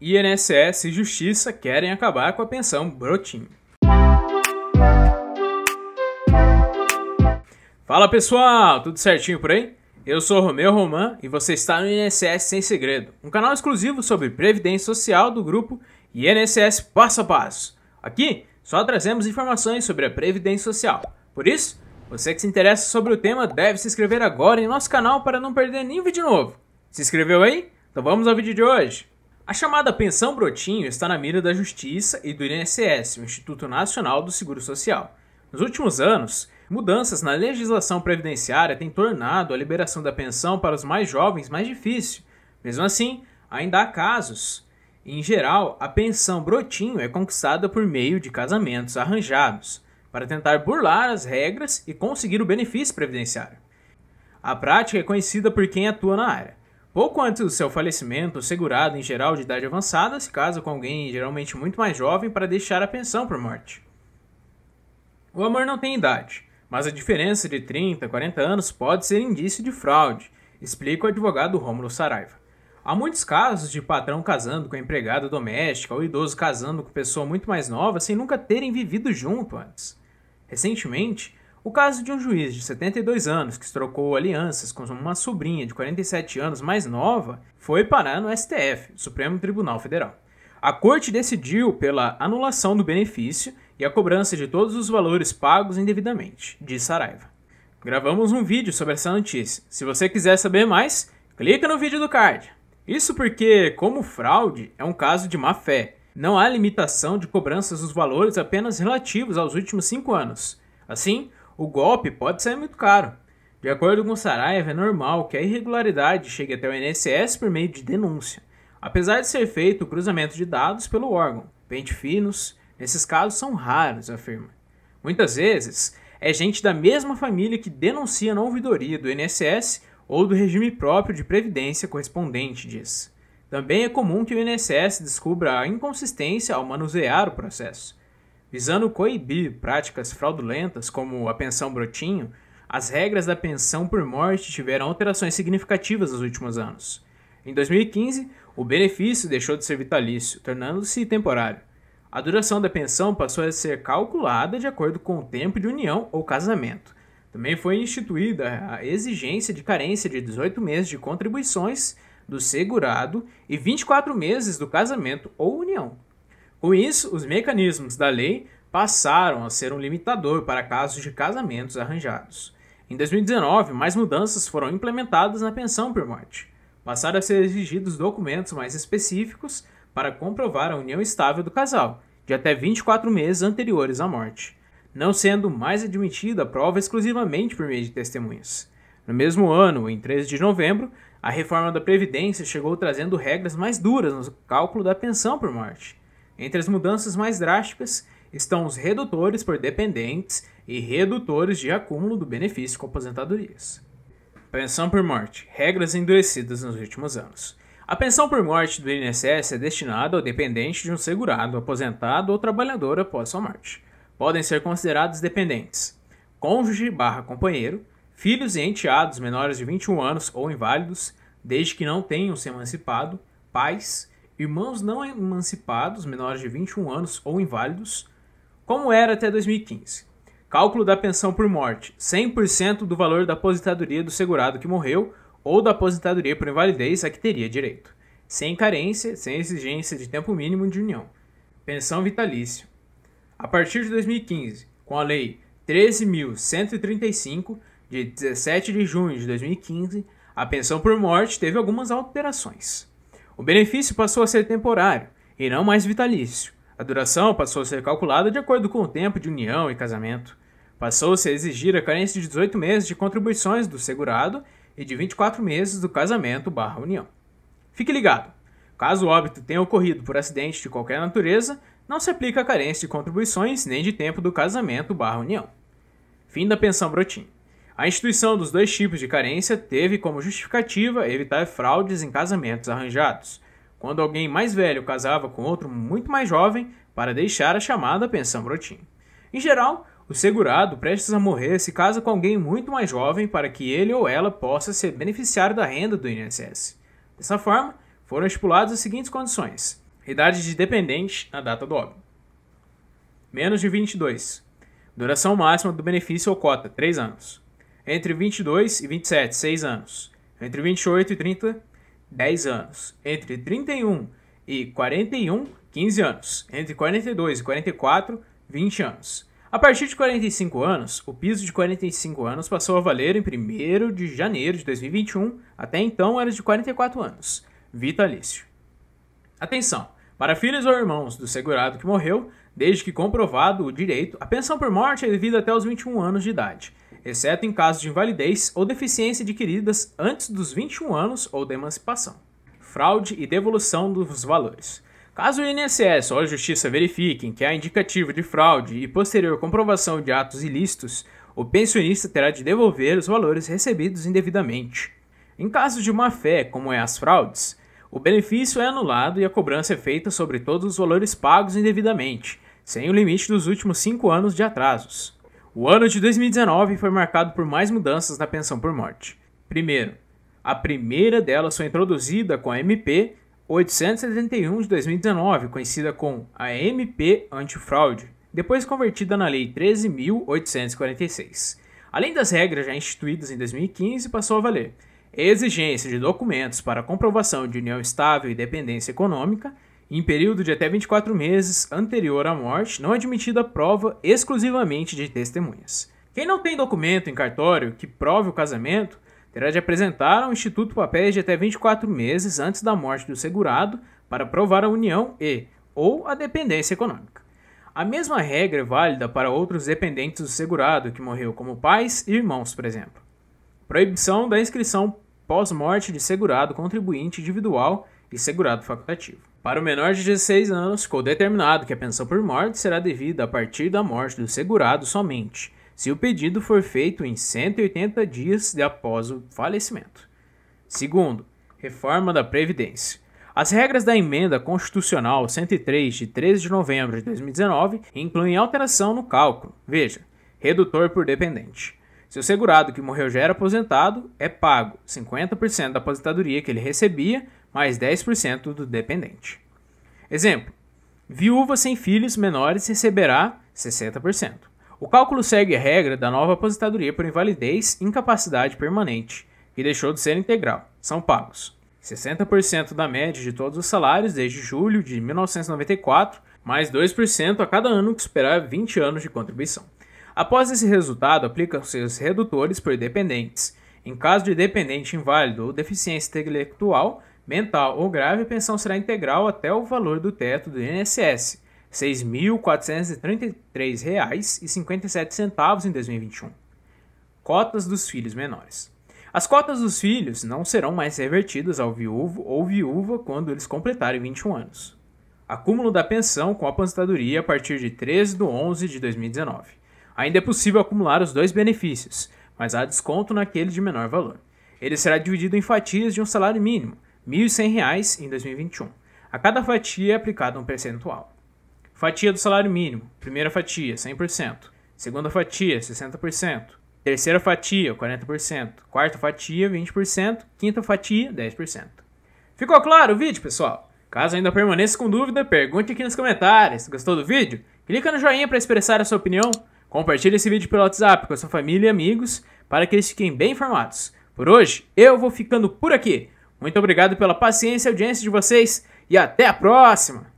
INSS e Justiça querem acabar com a pensão Brotim. Fala pessoal, tudo certinho por aí? Eu sou Romeu Roman e você está no INSS Sem Segredo, um canal exclusivo sobre Previdência Social do grupo INSS Passo a Passo. Aqui só trazemos informações sobre a Previdência Social. Por isso, você que se interessa sobre o tema deve se inscrever agora em nosso canal para não perder nenhum vídeo novo. Se inscreveu aí? Então vamos ao vídeo de hoje. A chamada pensão brotinho está na mira da Justiça e do INSS, o Instituto Nacional do Seguro Social. Nos últimos anos, mudanças na legislação previdenciária têm tornado a liberação da pensão para os mais jovens mais difícil. Mesmo assim, ainda há casos. Em geral, a pensão brotinho é conquistada por meio de casamentos arranjados, para tentar burlar as regras e conseguir o benefício previdenciário. A prática é conhecida por quem atua na área Pouco antes do seu falecimento, o segurado, em geral de idade avançada, se casa com alguém geralmente muito mais jovem para deixar a pensão por morte. O amor não tem idade, mas a diferença de 30 40 anos pode ser indício de fraude, explica o advogado Rômulo Saraiva. Há muitos casos de patrão casando com empregada doméstica ou idoso casando com pessoa muito mais nova sem nunca terem vivido junto antes. Recentemente, o caso de um juiz de 72 anos que trocou alianças com uma sobrinha de 47 anos mais nova foi parar no STF, Supremo Tribunal Federal. A corte decidiu pela anulação do benefício e a cobrança de todos os valores pagos indevidamente, diz Saraiva. Gravamos um vídeo sobre essa notícia. Se você quiser saber mais, clica no vídeo do card. Isso porque, como fraude, é um caso de má fé. Não há limitação de cobranças dos valores apenas relativos aos últimos cinco anos. Assim, o golpe pode ser muito caro. De acordo com Saraiva, é normal que a irregularidade chegue até o INSS por meio de denúncia, apesar de ser feito o cruzamento de dados pelo órgão. Pente finos, nesses casos são raros, afirma. Muitas vezes, é gente da mesma família que denuncia na ouvidoria do INSS ou do regime próprio de previdência correspondente, diz. Também é comum que o INSS descubra a inconsistência ao manusear o processo visando coibir práticas fraudulentas como a pensão brotinho, as regras da pensão por morte tiveram alterações significativas nos últimos anos. Em 2015, o benefício deixou de ser vitalício, tornando-se temporário. A duração da pensão passou a ser calculada de acordo com o tempo de união ou casamento. Também foi instituída a exigência de carência de 18 meses de contribuições do segurado e 24 meses do casamento ou união. Com isso, os mecanismos da lei passaram a ser um limitador para casos de casamentos arranjados. Em 2019, mais mudanças foram implementadas na pensão por morte. Passaram a ser exigidos documentos mais específicos para comprovar a união estável do casal, de até 24 meses anteriores à morte, não sendo mais admitida a prova exclusivamente por meio de testemunhas. No mesmo ano, em 13 de novembro, a reforma da Previdência chegou trazendo regras mais duras no cálculo da pensão por morte entre as mudanças mais drásticas estão os redutores por dependentes e redutores de acúmulo do benefício com aposentadorias. Pensão por morte. Regras endurecidas nos últimos anos. A pensão por morte do INSS é destinada ao dependente de um segurado, aposentado ou trabalhador após sua morte. Podem ser considerados dependentes cônjuge barra companheiro, filhos e enteados menores de 21 anos ou inválidos, desde que não tenham se emancipado, pais, irmãos não emancipados, menores de 21 anos ou inválidos, como era até 2015. Cálculo da pensão por morte: 100% do valor da aposentadoria do segurado que morreu ou da aposentadoria por invalidez a que teria direito, sem carência, sem exigência de tempo mínimo de união. Pensão vitalícia. A partir de 2015, com a Lei 13.135, de 17 de junho de 2015, a pensão por morte teve algumas alterações. O benefício passou a ser temporário e não mais vitalício. A duração passou a ser calculada de acordo com o tempo de união e casamento. Passou-se a exigir a carência de 18 meses de contribuições do segurado e de 24 meses do casamento barra união. Fique ligado! Caso o óbito tenha ocorrido por acidente de qualquer natureza, não se aplica a carência de contribuições nem de tempo do casamento barra união. Fim da pensão Brotinho. A instituição dos dois tipos de carência teve como justificativa evitar fraudes em casamentos arranjados, quando alguém mais velho casava com outro muito mais jovem para deixar a chamada pensão brotinho. Em geral, o segurado prestes a morrer se casa com alguém muito mais jovem para que ele ou ela possa ser beneficiário da renda do INSS. Dessa forma, foram estipuladas as seguintes condições: idade de dependente na data do óbito, menos de 22, duração máxima do benefício ou cota, 3 anos, entre 22 e 27, 6 anos. Entre 28 e 30, 10 anos. Entre 31 e 41, 15 anos. Entre 42 e 44, 20 anos. A partir de 45 anos, o piso de 45 anos passou a valer em 1 de janeiro de 2021, até então era de 44 anos, vitalício. Atenção! Para filhos ou irmãos do segurado que morreu, desde que comprovado o direito, a pensão por morte é devida até os 21 anos de idade exceto em caso de invalidez ou deficiência adquiridas antes dos 21 anos ou da emancipação. Fraude e devolução dos valores. Caso o INSS ou a Justiça verifiquem que há indicativo de fraude e posterior comprovação de atos ilícitos, o pensionista terá de devolver os valores recebidos indevidamente. Em casos de má-fé, como é as fraudes, o benefício é anulado e a cobrança é feita sobre todos os valores pagos indevidamente, sem o limite dos últimos cinco anos de atrasos. O ano de 2019 foi marcado por mais mudanças na pensão por morte. Primeiro, a primeira delas foi introduzida com a MP 871 de 2019, conhecida como a MP Antifraude, depois convertida na Lei 13.846. Além das regras já instituídas em 2015, passou a valer exigência de documentos para comprovação de união estável e dependência econômica em período de até 24 meses anterior à morte, não é admitida prova exclusivamente de testemunhas. Quem não tem documento em cartório que prove o casamento terá de apresentar ao Instituto papéis de até 24 meses antes da morte do segurado para provar a união e ou a dependência econômica. A mesma regra é válida para outros dependentes do segurado que morreu como pais e irmãos, por exemplo. Proibição da inscrição pós-morte de segurado contribuinte individual e segurado facultativo. Para o menor de 16 anos, ficou determinado que a pensão por morte será devida a partir da morte do segurado somente, se o pedido for feito em 180 dias de após o falecimento. Segundo, reforma da Previdência. As regras da Emenda Constitucional 103, de 13 de novembro de 2019, incluem alteração no cálculo. Veja, redutor por dependente. Se o segurado que morreu já era aposentado, é pago 50% da aposentadoria que ele recebia, mais 10% do dependente. Exemplo: viúva sem filhos menores receberá 60%. O cálculo segue a regra da nova aposentadoria por invalidez e incapacidade permanente, que deixou de ser integral. São pagos 60% da média de todos os salários desde julho de 1994, mais 2% a cada ano que superar 20 anos de contribuição. Após esse resultado, aplicam-se os redutores por dependentes. Em caso de dependente inválido ou deficiência intelectual, mental ou grave, a pensão será integral até o valor do teto do INSS, R$ 6.433,57 em 2021. Cotas dos filhos menores. As cotas dos filhos não serão mais revertidas ao viúvo ou viúva quando eles completarem 21 anos. Acúmulo da pensão com a aposentadoria a partir de 13 de 11 de 2019. Ainda é possível acumular os dois benefícios, mas há desconto naquele de menor valor. Ele será dividido em fatias de um salário mínimo, R$ 1.100 em 2021. A cada fatia é aplicado um percentual. Fatia do salário mínimo. Primeira fatia, 100%. Segunda fatia, 60%. Terceira fatia, 40%. Quarta fatia, 20%. Quinta fatia, 10%. Ficou claro o vídeo, pessoal? Caso ainda permaneça com dúvida, pergunte aqui nos comentários. Gostou do vídeo? Clica no joinha para expressar a sua opinião. Compartilhe esse vídeo pelo WhatsApp com a sua família e amigos para que eles fiquem bem informados. Por hoje, eu vou ficando por aqui. Muito obrigado pela paciência e audiência de vocês e até a próxima!